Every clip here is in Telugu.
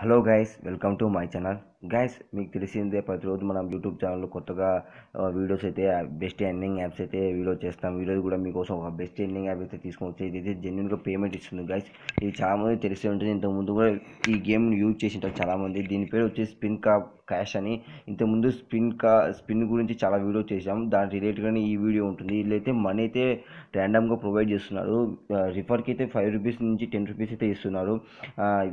hello guys welcome to my channel guys మీకు తెలిసిందే ప్రతిరోజు మనం యూట్యూబ్ ఛానల్లో కొత్తగా వీడియోస్ అయితే బెస్ట్ ఎండింగ్ యాప్స్ అయితే వీడియో చేస్తాం వీడియోస్ కూడా మీకోసం ఒక బెస్ట్ ఎండింగ్ యాప్ అయితే తీసుకొచ్చి ఇదైతే జెన్యున్గా పేమెంట్ ఇస్తుంది గైస్ ఇది చాలామంది తెలిసే ఉంటుంది ఇంతకుముందు కూడా ఈ గేమ్ని యూజ్ చేసింటారు చాలామంది దీని పేరు వచ్చి స్పిన్ కా క్యాష్ అని ఇంతకుముందు స్పిన్ కా స్పిన్ గురించి చాలా వీడియో చేసాం దాని రిలేటెడ్గానే ఈ వీడియో ఉంటుంది వీళ్ళైతే మనీ అయితే ర్యాండమ్గా ప్రొవైడ్ చేస్తున్నారు రిఫర్కి అయితే ఫైవ్ రూపీస్ నుంచి టెన్ రూపీస్ అయితే ఇస్తున్నారు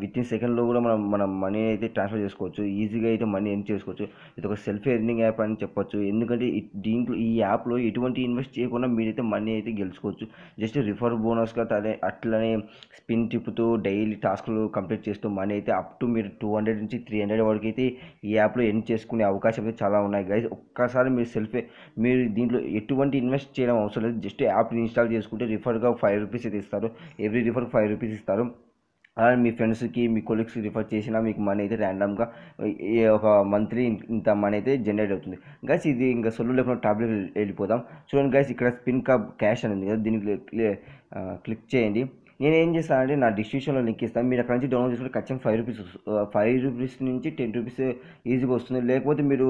విత్ ఇన్ సెకండ్లో కూడా మనం మనం మనీ అయితే ట్రాన్స్ఫర్ చేసుకోవచ్చు ఈజీగా అయితే మనీ ఎర్న్ చేసుకోవచ్చు ఇది ఒక సెల్ఫ్ ఎర్నింగ్ యాప్ అని చెప్పొచ్చు ఎందుకంటే దీంట్లో ఈ యాప్లో ఎటువంటి ఇన్వెస్ట్ చేయకుండా మీరైతే మనీ అయితే గెలుచుకోవచ్చు జస్ట్ రిఫర్ బోనస్గా తనే అట్లనే స్పిన్ తిప్పుతూ డైలీ టాస్క్లు కంప్లీట్ చేస్తూ మనీ అయితే అప్ టు మీరు టూ హండ్రెడ్ నుంచి త్రీ హండ్రెడ్ వరకు అయితే ఈ యాప్లో ఎర్న్ చేసుకునే అవకాశం అయితే చాలా ఉన్నాయి గైజ్ ఒక్కసారి మీరు సెల్ఫ్ మీరు దీంట్లో ఎటువంటి ఇన్వెస్ట్ చేయడం అవసరం లేదు జస్ట్ యాప్ని ఇన్స్టాల్ చేసుకుంటే రిఫర్గా ఫైవ్ రూపీస్ అయితే ఇస్తారు ఎవ్రీ రిఫర్ ఫైవ్ రూపీస్ ఇస్తారు అలాగే మీ ఫ్రెండ్స్కి మీ కొలీగ్స్కి రిఫర్ చేసినా మీకు మనీ అయితే ర్యాండమ్గా ఒక మంత్లీ ఇంత మనీ అయితే జనరేట్ అవుతుంది గైస్ ఇది ఇంకా సొల్లు లేకుండా టాబ్లెట్ వెళ్ళిపోదాం చూడండి గైస్ ఇక్కడ స్పిన్ కప్ క్యాష్ అని ఉంది కదా దీనికి క్లిక్ చేయండి నేను ఏం చేస్తానంటే నా డిస్క్రిప్షన్లో లింక్ ఇస్తాను మీరు అక్కడ నుంచి డౌన్లోడ్ చేసుకుంటే ఖచ్చితంగా ఫైవ్ రూపీస్ ఫైవ్ రూపీస్ నుంచి టెన్ రూపీస్ ఈజీగా వస్తుంది లేకపోతే మీరు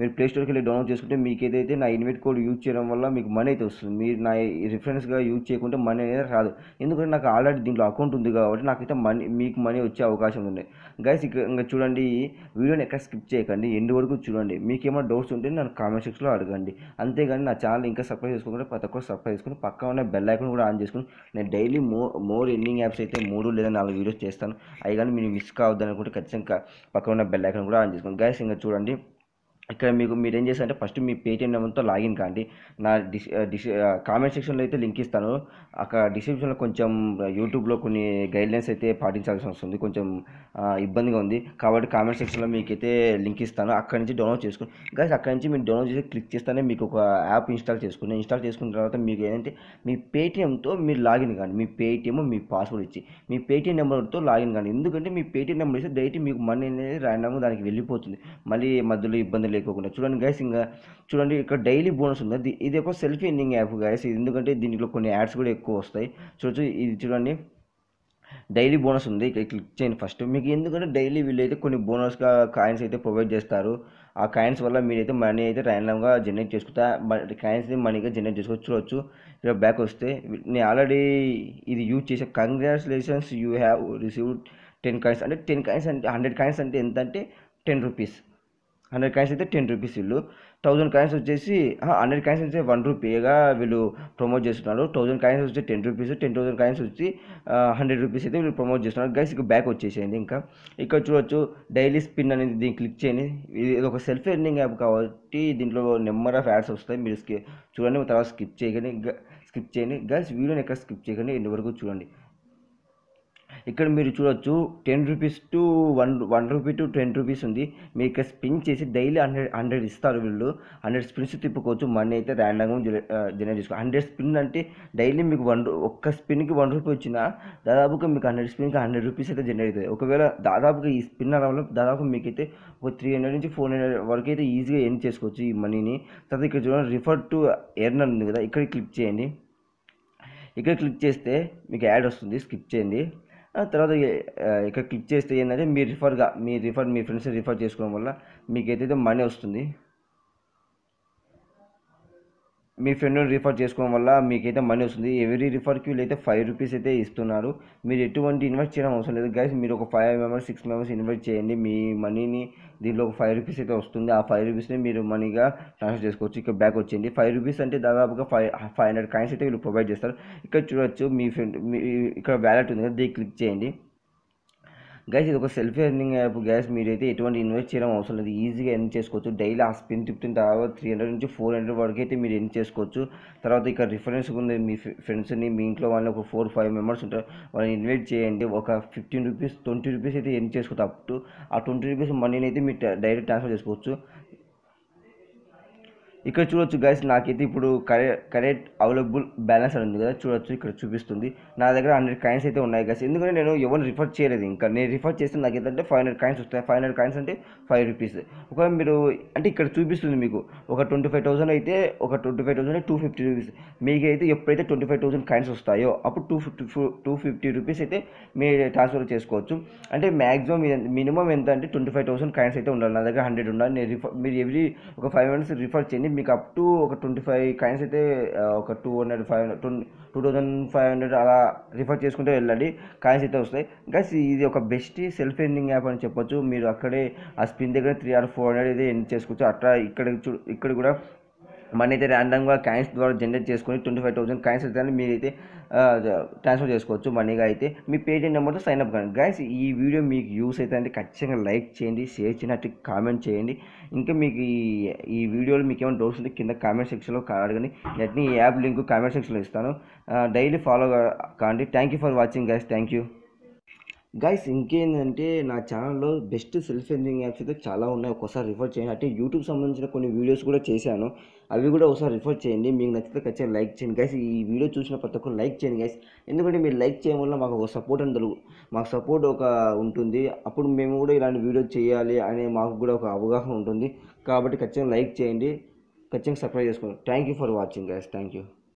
మీరు ప్లేస్టోర్కి వెళ్ళి డౌన్లోడ్ చేసుకుంటే మీకు ఏదైతే నా ఇన్వైట్ కోడ్ యూజ్ చేయడం వల్ల మీకు మనీ అయితే వస్తుంది మీరు నా రిఫరెన్స్గా యూజ్ చేయకుంటే మనీ అనేది రాదు ఎందుకంటే నాకు ఆల్రెడీ దీంట్లో అకౌంట్ ఉంది కాబట్టి నాకైతే మనీ మీకు మనీ వచ్చే అవకాశం ఉంది గైస్ ఇంకా చూడండి వీడియోని ఎక్కడ స్కిప్ చేయకండి ఎండు వరకు చూడండి మీకు ఏమైనా డౌట్స్ ఉంటే నన్ను కామెంట్ సెక్షన్లో అడగండి అంతేగాని నా ఛానల్ ఇంకా సబ్స్క్రైబ్ చేసుకోకుండా ప్రతి ఒక్కరు సబ్స్క్రైబ్ చేసుకుని పక్క ఉన్న బెల్ ఐకాన్ కూడా ఆన్ చేసుకుని నేను డైలీ మో మోర్ ఎన్నింగ్ యాప్స్ అయితే మూడు లేదా నాలుగు వీడియోస్ చేస్తాను అవి కానీ మీరు మిస్ కావద్దని కూడా ఖచ్చితంగా పక్కన ఉన్న బెల్ ఐకాన్ కూడా ఆన్ చేసుకోండి గ్యాస్ ఇంకా చూడండి ఇక్కడ మీకు మీరు ఏం చేస్తారంటే ఫస్ట్ మీ పేటిఎం నెంబర్తో లాగిన్ కాండి నా డిస్ డిస్ కామెంట్ సెక్షన్లో అయితే లింక్ ఇస్తాను అక్కడ డిస్క్రిప్షన్లో కొంచెం యూట్యూబ్లో కొన్ని గైడ్లైన్స్ అయితే పాటించాల్సి వస్తుంది కొంచెం ఇబ్బందిగా ఉంది కాబట్టి కామెంట్ సెక్షన్లో మీకైతే లింక్ ఇస్తాను అక్కడి నుంచి డౌన్లోడ్ చేసుకుని గాయస్ అక్కడి నుంచి మీరు డౌన్లోడ్ చేసి క్లిక్ చేస్తానే మీకు ఒక యాప్ ఇన్స్టాల్ చేసుకుని ఇన్స్టాల్ చేసుకున్న తర్వాత మీకు ఏంటంటే మీ పేటిఎంతో మీరు లాగిన్ కాండి మీ పేటిఎం మీ పాస్వర్డ్ ఇచ్చి మీ పేటిఎం నెంబర్తో లాగిన్ కాండి ఎందుకంటే మీ పేటిఎం నెంబర్ ఇస్తే డైరెక్ట్ మీకు మనీ అనేది ర్యాండమ్గా దానికి వెళ్ళిపోతుంది మళ్ళీ మధ్యలో ఇబ్బంది లేకోకుండా చూడండి గైస్ ఇంకా చూడండి ఇక్కడ డైలీ బోనస్ ఉంది ఇది ఒక సెల్ఫీ ఎండింగ్ యాప్ గైస్ ఎందుకంటే దీంట్లో కొన్ని యాడ్స్ కూడా ఎక్కువ వస్తాయి చూడొచ్చు ఇది చూడండి డైలీ బోనస్ ఉంది ఇక్కడ క్లిక్ చేయండి ఫస్ట్ మీకు ఎందుకంటే డైలీ వీళ్ళైతే కొన్ని బోనస్గా కాయిన్స్ అయితే ప్రొవైడ్ చేస్తారు ఆ కాయిన్స్ వల్ల మీరైతే మనీ అయితే ర్యాండమ్గా జనరేట్ చేసుకుంటా కాయిన్స్ని మనీగా జనరేట్ చేసుకోవచ్చు చూడవచ్చు ఇక్కడ బ్యాక్ వస్తే నేను ఆల్రెడీ ఇది యూజ్ చేసే congratulations you have received ten coins అంటే టెన్ కాయిన్స్ అంటే హండ్రెడ్ కాయిన్స్ అంటే ఎంత అంటే టెన్ రూపీస్ హండ్రెడ్ కాయిన్స్ అయితే టెన్ రూపీస్ వీళ్ళు థౌజండ్ కాయిన్స్ వచ్చేసి హండ్రెడ్ కాయిన్స్ వచ్చి వన్ రూపీగా వీళ్ళు ప్రమోట్ చేస్తున్నారు థౌజండ్ కాయిన్స్ వచ్చి ten rupees ten thousand coins వచ్చి హండ్రెడ్ రూపీస్ అయితే వీళ్ళు ప్రమోట్ చేస్తున్నారు గైస్ ఇక బ్యాక్ వచ్చేసేయండి ఇంకా ఇక్కడ చూడొచ్చు డైలీ స్పిన్ అనేది దీన్ని క్లిక్ చేయండి ఇది ఒక సెల్ఫ్ ఎర్నింగ్ యాప్ కాబట్టి దీంట్లో నెంబర్ ఆఫ్ యాడ్స్ వస్తాయి మీరు చూడండి తర్వాత స్కిప్ చేయకండి స్కిప్ చేయండి గైస్ వీడియోని ఎక్కడ స్కిప్ చేయకండి ఇంతవరకు చూడండి ఇక్కడ మీరు చూడొచ్చు ten rupees to one one rupee to ten rupees ఉంది మీరు ఇక్కడ స్పిన్ చేసి డైలీ హండ్రెడ్ హండ్రెడ్ ఇస్తారు వీళ్ళు హండ్రెడ్ స్పిన్స్ తిప్పుకోవచ్చు మనీ అయితే ర్యాండమ్గా జనరేట్ చేసుకో హండ్రెడ్ స్పిన్ అంటే డైలీ మీకు వన్ ఒక్క స్పిన్కి వన్ రూపీ వచ్చినా దాదాపుగా మీకు హండ్రెడ్ స్పిన్కి హండ్రెడ్ రూపీస్ అయితే జనరేట్ అవుతుంది ఒకవేళ దాదాపుగా ఈ స్పిన్ అవ్వడం దాదాపు మీకైతే ఒక త్రీ హండ్రెడ్ నుంచి ఫోర్ హండ్రెడ్ వరకు అయితే ఈజీగా ఎన్ చేసుకోవచ్చు ఈ మనీని తర్వాత ఇక్కడ చూడండి రిఫర్ టు ఎర్న్ ఉంది కదా ఇక్కడ క్లిక్ చేయండి ఇక్కడ క్లిక్ చేస్తే మీకు యాడ్ వస్తుంది స్కిప్ చేయండి తర్వాత ఇక్కడ క్లిక్ చేస్తే ఏంటంటే మీ రిఫర్గా మీ రిఫర్ మీ ఫ్రెండ్స్ని రిఫర్ చేసుకోవడం వల్ల మీకు ఏదైతే మనీ వస్తుంది మీ ఫ్రెండ్ని రిఫర్ చేసుకోవడం వల్ల మీకైతే మనీ వస్తుంది ఎవరీ రిఫర్ క్యూలు అయితే ఫైవ్ రూపీస్ అయితే ఇస్తున్నారు మీరు ఎటువంటి ఇన్వెస్ట్ చేయడం అవసరం లేదు గైస్ మీరు ఒక five members six members invest చేయండి మీ మనీని దీనిలో ఒక ఫైవ్ రూపీస్ అయితే వస్తుంది ఆ ఫైవ్ రూపీస్ని మీరు మనీగా ట్రాన్స్ఫర్ చేసుకోవచ్చు ఇక్కడ బ్యాక్ వచ్చింది ఫైవ్ రూపీస్ అంటే దాదాపుగా ఫైవ్ ఫైవ్ హండ్రెడ్ కాయిన్స్ అయితే వీళ్ళు ప్రొవైడ్ చేస్తారు ఇక్కడ చూడొచ్చు మీ ఫ్రెండ్ మీ ఇక్కడ వ్యాలెట్ ఉంది కదా దీన్ని క్లిక్ చేయండి గైస్ ఇది ఒక సెల్ఫీ ఎర్నింగ్ యాప్ మీరు అయితే ఎటువంటి ఇన్వెస్ట్ చేయడం అవసరం లేదు ఈజీగా ఎర్న్ చేసుకోవచ్చు డైలీ ఆ స్పిన్ తిప్పిన తర్వాత త్రీ హండ్రెడ్ నుంచి ఫోర్ హండ్రెడ్ వరకు అయితే మీరు ఎర్న్ చేసుకోవచ్చు తర్వాత ఇక్కడ రిఫరెన్స్ ఉంది మీ ఫ్రెండ్స్ని మీ ఇంట్లో వాళ్ళని ఒక ఫోర్ ఫైవ్ మెంబర్స్ ఉంటారు వాళ్ళని ఇన్వైట్ చేయండి ఒక ఫిఫ్టీన్ రూపీస్ ట్వంటీ రూపీస్ అయితే ఎర్న్ చేసుకోవచ్చు అప్ టు ఆ ట్వంటీ రూపీస్ మనీని అయితే మీరు డైరెక్ట్ ట్రాన్స్ఫర్ చేసుకోవచ్చు ఇక్కడ చూడొచ్చు గైస్ నాకైతే ఇప్పుడు కరే కరెంట్ అవైలబుల్ బ్యాలెన్స్ అని ఉంది కదా చూడొచ్చు ఇక్కడ చూపిస్తుంది నా దగ్గర హండ్రెడ్ కాయిన్స్ అయితే ఉన్నాయి గైస్ ఎందుకంటే నేను ఎవరు రిఫర్ చేయలేదు ఇంకా నేను రిఫర్ చేస్తే నాకు ఏంటంటే ఫైవ్ హండ్రెడ్ కాయిన్స్ వస్తాయి ఫైవ్ హండ్రెడ్ కాయిన్స్ అంటే ఫైవ్ రూపీస్ ఒకవేళ మీరు అంటే ఇక్కడ చూపిస్తుంది మీకు ఒక ట్వంటీ ఫైవ్ థౌసండ్ అయితే ఒక twenty five thousand two fifty rupees మీకైతే ఎప్పుడైతే ట్వంటీ ఫైవ్ థౌసండ్ కాయిన్స్ వస్తాయో అప్పుడు two fifty two fifty rupees అయితే మీరు ట్రాన్స్ఫర్ చేసుకోవచ్చు అంటే మ్యాక్సిమం మినిమం ఎంత అంటే ట్వంటీ ఫైవ్ థౌసండ్ కాయిన్స్ అయితే ఉండాలి నా దగ్గర హండ్రెడ్ ఉండాలి నేను రిఫర్ మీరు ఎవ్రీ ఒక ఫైవ్ మినిట్స్ రిఫర్ చేయండి మీకు అప్ టు ఒక ట్వంటీ ఫైవ్ కాయిన్స్ అయితే ఒక two hundred five hundred two thousand five hundred అలా రిఫర్ చేసుకుంటే వెళ్ళండి కాయిన్స్ అయితే వస్తాయి గైస్ ఇది ఒక బెస్ట్ సెల్ఫ్ ఎండింగ్ యాప్ అని చెప్పొచ్చు మీరు అక్కడే ఆ స్పిన్ దగ్గర త్రీ ఆర్ ఫోర్ హండ్రెడ్ అయితే ఎండ్ చేసుకోవచ్చు అట్లా ఇక్కడ చూ ఇక్కడ కూడా మనీ అయితే ర్యాండమ్గా కాయిన్స్ ద్వారా జనరేట్ చేసుకొని ట్వంటీ ఫైవ్ థౌసండ్ కాయిన్స్ అయితే మీరైతే ట్రాన్స్ఫర్ చేసుకోవచ్చు మనీగా అయితే మీ పేటిఎం నెంబర్తో సైన్ అప్ కానీ గైస్ ఈ వీడియో మీకు యూస్ అయితే అంటే ఖచ్చితంగా లైక్ చేయండి షేర్ చేయండి కామెంట్ చేయండి ఇంకా మీకు ఈ ఈ వీడియోలో మీకు ఏమైనా డౌట్స్ ఉంటే కింద కామెంట్ సెక్షన్లో అడగండి నెట్ని ఈ యాప్ లింక్ కామెంట్ సెక్షన్లో ఇస్తాను డైలీ ఫాలో కాండి thank you for watching guys thank you guys ఇంకేందంటే నా ఛానల్లో బెస్ట్ సెల్ఫ్ ఎంజింగ్ యాప్స్ అయితే చాలా ఉన్నాయి ఒకసారి రిఫర్ చేయండి అంటే యూట్యూబ్ సంబంధించిన కొన్ని వీడియోస్ కూడా చేశాను అవి కూడా ఒకసారి రిఫర్ చేయండి మీకు నచ్చితే ఖచ్చితంగా లైక్ చేయండి గైస్ ఈ వీడియో చూసిన ప్రతి ఒక్కరు లైక్ చేయండి గైస్ ఎందుకంటే మీరు లైక్ చేయడం వల్ల మాకు ఒక సపోర్ట్ అందరు మాకు సపోర్ట్ ఒక ఉంటుంది అప్పుడు మేము కూడా ఇలాంటి వీడియో చేయాలి అనే మాకు కూడా ఒక అవగాహన ఉంటుంది కాబట్టి ఖచ్చితంగా లైక్ చేయండి ఖచ్చితంగా సబ్స్క్రైబ్ చేసుకోండి thank you for watching guys thank you